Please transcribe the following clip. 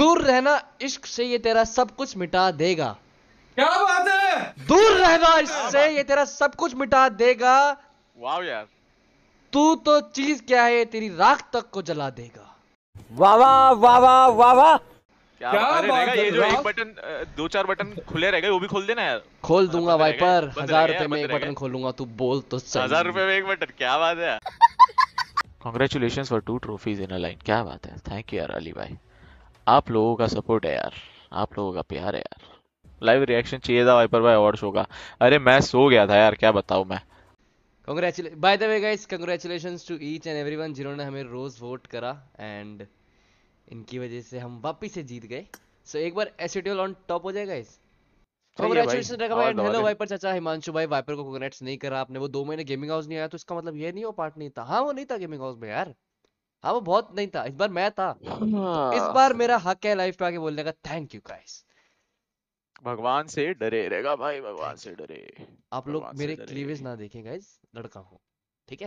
दूर रहना इश्क से ये तेरा सब कुछ मिटा देगा क्या बात है दूर रहना इससे ये तेरा सब कुछ मिटा देगा वाव यार तू तो चीज क्या है तेरी राख तक को जला देगा वावा वावा वावा क्या बात है ये जो एक बटन दो चार बटन खुले रह गए वो भी खोल देना यार खोल दूंगा वाइपर हजार रुपए में एक बटन खोलूंगा तू बोल तो सही हजार रुपए में एक बटन क्या बात है congratulation for two trophies in a line क्या बात है थैंक यू यार अली भाई आप लोगों का सपोर्ट है यार आप लोगों का प्यार है यार लाइव रिएक्शन चाहिए था वाइपर भाई अवार्ड शो का अरे मैं सो गया था यार क्या बताऊँ मैं congratulation by the way guys congratulation to each and everyone जिन्होंने हमें रोज वोट करा एंड इनकी वजह से हम वापस से जीत गए सो एक बार एसिडियल ऑन टॉप हो जाए गाइस कंग्रेचुलेशन भाई हेलो वाइपर चाचा हिमांशु भाई वाइपर को कंग्रेट्स नहीं करा आपने वो दो महीने गेमिंग हाउस नहीं आया तो इसका मतलब ये नहीं वो पार्ट नहीं था हाँ वो नहीं था गेमिंग हाउस में यार हाँ वो बहुत नहीं था इस बार मैं था तो इस हाँ। बार मेरा हक है लाइफ पे आके बोलने का थैंक यू गाइस भगवान से डरे रहेगा भाई भगवान से डरे आप लोग मेरे क्लीवेज ना देखें गाइस लड़का हूँ